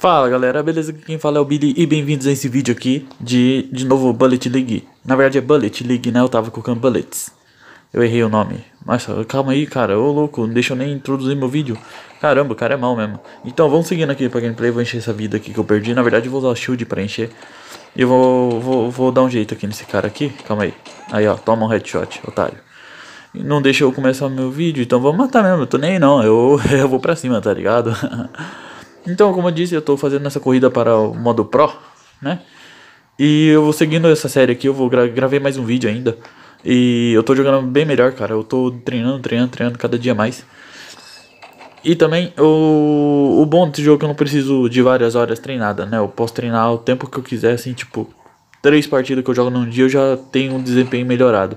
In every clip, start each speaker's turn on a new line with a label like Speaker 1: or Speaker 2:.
Speaker 1: Fala galera, beleza? Quem fala é o Billy e bem-vindos a esse vídeo aqui de, de novo, Bullet League. Na verdade é Bullet League, né? Eu tava colocando Bullets. Eu errei o nome. Mas calma aí, cara. Ô louco, não deixa eu nem introduzir meu vídeo. Caramba, o cara é mal mesmo. Então vamos seguindo aqui pra gameplay. Vou encher essa vida aqui que eu perdi. Na verdade eu vou usar o shield pra encher. E eu vou, vou, vou dar um jeito aqui nesse cara aqui. Calma aí. Aí ó, toma um headshot, otário. Não deixa eu começar meu vídeo, então vamos matar mesmo. Eu tô nem aí não. Eu, eu vou pra cima, tá ligado? Então, como eu disse, eu estou fazendo essa corrida para o modo Pro, né? E eu vou seguindo essa série aqui, eu vou gra gravei mais um vídeo ainda. E eu tô jogando bem melhor, cara. Eu tô treinando, treinando, treinando cada dia mais. E também o, o bom desse jogo é que eu não preciso de várias horas treinada, né? Eu posso treinar o tempo que eu quiser, assim, tipo, três partidas que eu jogo num dia eu já tenho um desempenho melhorado.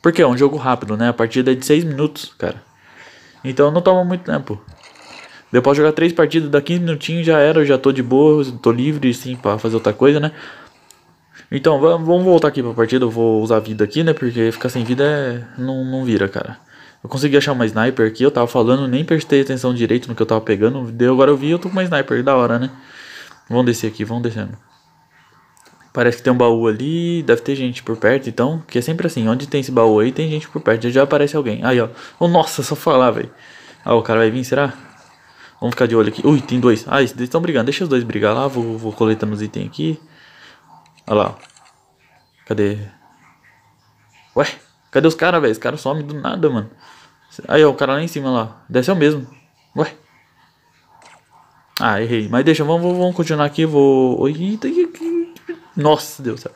Speaker 1: Porque é um jogo rápido, né? A partida é de seis minutos, cara. Então não toma muito tempo. Eu posso jogar três partidas, daqui 15 minutinhos já era, eu já tô de boa, tô livre sim para fazer outra coisa, né? Então, vamos voltar aqui pra partida, eu vou usar vida aqui, né? Porque ficar sem vida é... não, não vira, cara. Eu consegui achar uma sniper aqui, eu tava falando, nem prestei atenção direito no que eu tava pegando. Deu, agora eu vi, eu tô com uma sniper, da hora, né? Vamos descer aqui, vamos descendo. Parece que tem um baú ali, deve ter gente por perto, então. Que é sempre assim, onde tem esse baú aí, tem gente por perto. Já aparece alguém. Aí, ó. Oh, nossa, só falar, velho. Ah, o cara vai vir, será? Vamos ficar de olho aqui. Ui, tem dois. Ah, esses dois estão brigando. Deixa os dois brigar lá. Vou, vou coletando os itens aqui. Olha lá. Cadê? Ué, cadê os caras, velho? Os caras somem do nada, mano. Aí, ó, o cara lá em cima, lá. Desceu mesmo. Ué. Ah, errei. Mas deixa, vamos, vamos continuar aqui. Vou... Nossa, Deus do céu.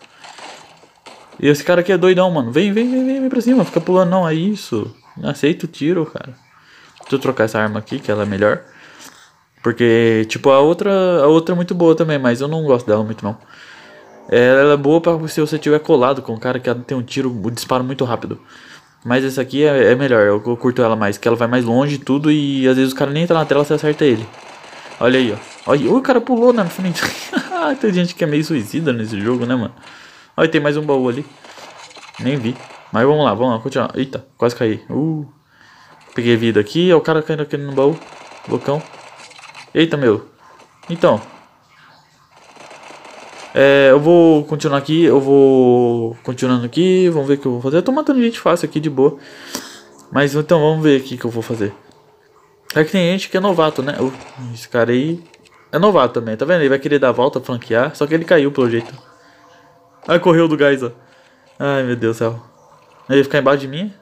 Speaker 1: E esse cara aqui é doidão, mano. Vem, vem, vem, vem, vem pra cima. Fica pulando, não. É isso. Aceita o tiro, cara. Deixa eu trocar essa arma aqui, que ela é melhor. Porque, tipo, a outra, a outra é muito boa também, mas eu não gosto dela muito não. É, ela é boa pra se você tiver colado com o cara que tem um tiro, um disparo muito rápido. Mas essa aqui é, é melhor, eu, eu, curto ela mais, que ela vai mais longe e tudo, e às vezes o cara nem entra na tela, você acerta ele. Olha aí, ó. Olha, o cara pulou na frente. tem gente que é meio suicida nesse jogo, né, mano? Olha, tem mais um baú ali. Nem vi. Mas vamos lá, vamos lá, continuar. Eita, quase caí. Uh. Peguei vida aqui, ó, o cara caindo aqui no baú. Loucão. Eita, meu. Então. É, eu vou continuar aqui, eu vou continuando aqui, vamos ver o que eu vou fazer. Eu tô matando gente fácil aqui, de boa. Mas então, vamos ver aqui o que eu vou fazer. É que tem gente que é novato, né? Esse cara aí é novato também, tá vendo? Ele vai querer dar a volta, flanquear, só que ele caiu pelo jeito. Ai, correu do gás, ó. Ai, meu Deus do céu. Ele ficar embaixo de mim?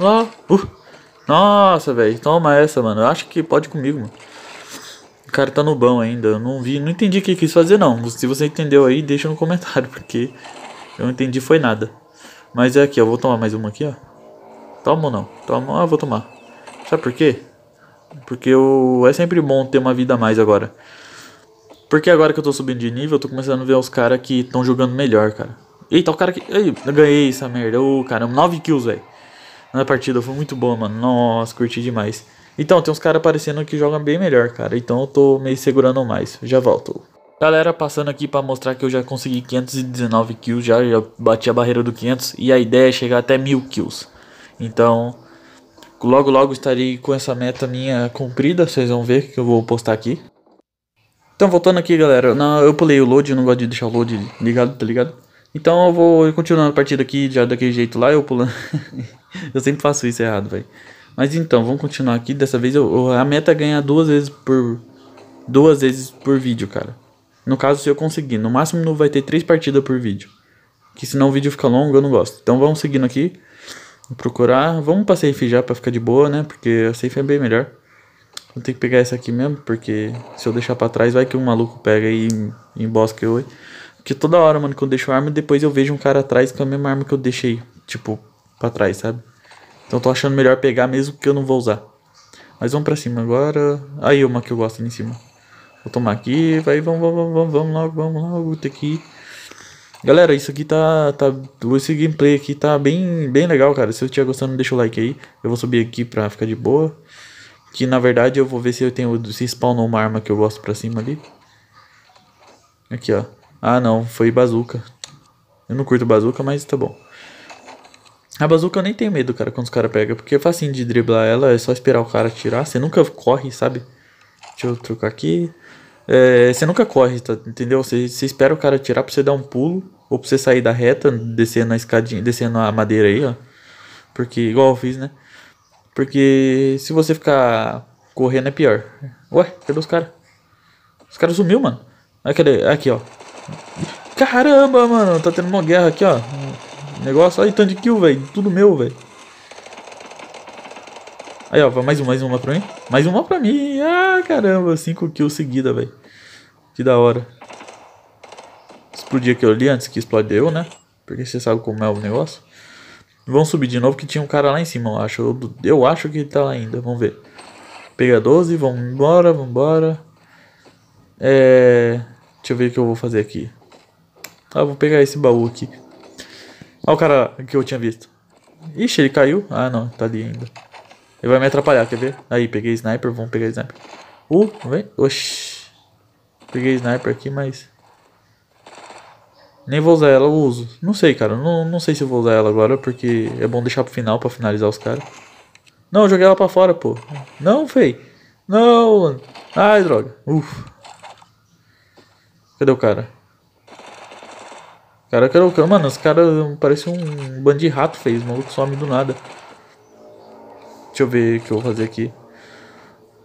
Speaker 1: Lá. Uh. Nossa, velho. Toma essa, mano. Eu acho que pode comigo, mano. O cara tá no bão ainda. Eu não vi, não entendi o que quis fazer não. Se você entendeu aí, deixa no comentário, porque eu não entendi foi nada. Mas é aqui, ó. Vou tomar mais uma aqui, ó. Toma ou não? Toma, ah, vou tomar. Sabe por quê? Porque eu, é sempre bom ter uma vida a mais agora. Porque agora que eu tô subindo de nível, eu tô começando a ver os caras que estão jogando melhor, cara. Eita, o cara que. Ei, eu ganhei essa merda. Ô, oh, caramba, 9 kills, velho. Na partida foi muito boa, mano. Nossa, curti demais. Então, tem uns caras aparecendo que jogam bem melhor, cara. Então eu tô meio segurando mais. Já volto. Galera, passando aqui para mostrar que eu já consegui 519 kills, já, já bati a barreira do 500 e a ideia é chegar até 1000 kills. Então, logo logo estarei com essa meta minha cumprida, vocês vão ver que eu vou postar aqui. Então, voltando aqui, galera, eu pulei o load, eu não gosto de deixar o load ligado, tá ligado? Então eu vou continuando a partida aqui, já daquele jeito lá, eu pulando. eu sempre faço isso errado, velho. Mas então, vamos continuar aqui. Dessa vez eu, a meta é ganhar duas vezes por. Duas vezes por vídeo, cara. No caso, se eu conseguir. No máximo não vai ter três partidas por vídeo. Que senão o vídeo fica longo, eu não gosto. Então vamos seguindo aqui. procurar. Vamos pra safe já pra ficar de boa, né? Porque a safe é bem melhor. Vou ter que pegar essa aqui mesmo, porque se eu deixar pra trás, vai que um maluco pega e embosca eu. Porque toda hora, mano, que eu deixo a arma, depois eu vejo um cara atrás com a mesma arma que eu deixei, tipo, pra trás, sabe? Então tô achando melhor pegar mesmo que eu não vou usar. Mas vamos pra cima agora. Aí uma que eu gosto ali em cima. Vou tomar aqui. Vai, vamos, vamos, vamos, vamos logo, vamos logo. Tem que ir. Galera, isso aqui tá, tá. Esse gameplay aqui tá bem, bem legal, cara. Se você estiver gostando, deixa o like aí. Eu vou subir aqui pra ficar de boa. Que na verdade eu vou ver se eu tenho. Se spawnou uma arma que eu gosto pra cima ali. Aqui, ó. Ah, não. Foi bazuca. Eu não curto bazuca, mas tá bom. A bazuca eu nem tenho medo, cara, quando os caras pegam. Porque é facinho de driblar ela, é só esperar o cara tirar. Você nunca corre, sabe? Deixa eu trocar aqui. É, você nunca corre, tá? entendeu? Você, você espera o cara tirar pra você dar um pulo. Ou pra você sair da reta, descendo a escadinha, descendo a madeira aí, ó. Porque, igual eu fiz, né? Porque se você ficar correndo é pior. Ué, cadê os caras? Os caras sumiu, mano. Aqui, aqui, ó. Caramba, mano, tá tendo uma guerra aqui, ó negócio. Olha tanto de kill, velho. Tudo meu, velho. Aí, ó, mais uma, mais uma pra mim. Mais uma pra mim. Ah, caramba, Cinco kills seguida, velho. Que da hora. Explodir aquilo ali antes que explode eu, né? Porque você sabe como é o negócio. Vamos subir de novo que tinha um cara lá em cima, eu acho. Eu, eu acho que ele tá lá ainda, vamos ver. Pega 12, vamos embora, vamos embora. É... Deixa eu ver o que eu vou fazer aqui. Ah, vou pegar esse baú aqui. Olha o cara que eu tinha visto. Ixi, ele caiu. Ah, não, tá ali ainda. Ele vai me atrapalhar, quer ver? Aí, peguei sniper, vamos pegar sniper. Uh, vem. Oxi. Peguei sniper aqui, mas... Nem vou usar ela, eu uso. Não sei, cara. Não, não sei se eu vou usar ela agora, porque é bom deixar pro final pra finalizar os caras. Não, eu joguei ela pra fora, pô. Não, fei. Não, mano. Ai, droga. Ufa. Cadê o cara? Cara, quero, quero, mano, os caras parecem um bando de rato fez, o maluco some do nada. Deixa eu ver o que eu vou fazer aqui.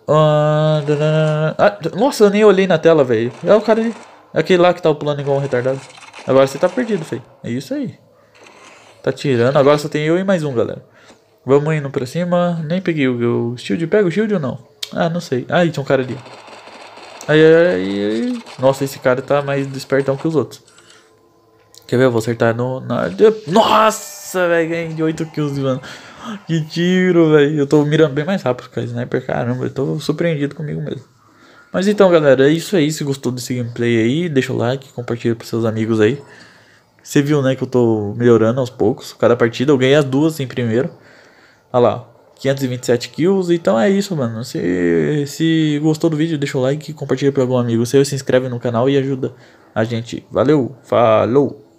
Speaker 1: Ah, ah nossa, eu nem olhei na tela, velho. É o cara ali. É aquele lá que tá o plano igual um retardado. Agora você tá perdido, feio. É isso aí. Tá tirando. Agora só tem eu e mais um, galera. Vamos indo pra cima. Nem peguei o, o shield. Pega o shield ou não? Ah, não sei. Aí, tinha um cara ali. Ai, ai, ai, ai. Nossa, esse cara tá mais despertão que os outros. Quer ver? Eu vou acertar no. Na... Nossa, velho, ganhei de 8 kills, mano. Que tiro, velho. Eu tô mirando bem mais rápido com a sniper, caramba. Eu tô surpreendido comigo mesmo. Mas então, galera, é isso aí. Se gostou desse gameplay aí, deixa o like, compartilha pros seus amigos aí. Você viu, né, que eu tô melhorando aos poucos. Cada partida eu ganhei as duas em primeiro. Olha lá, 527 kills. Então é isso, mano. Se, se gostou do vídeo, deixa o like, compartilha pra algum amigo seu, se inscreve no canal e ajuda a gente. Valeu, falou!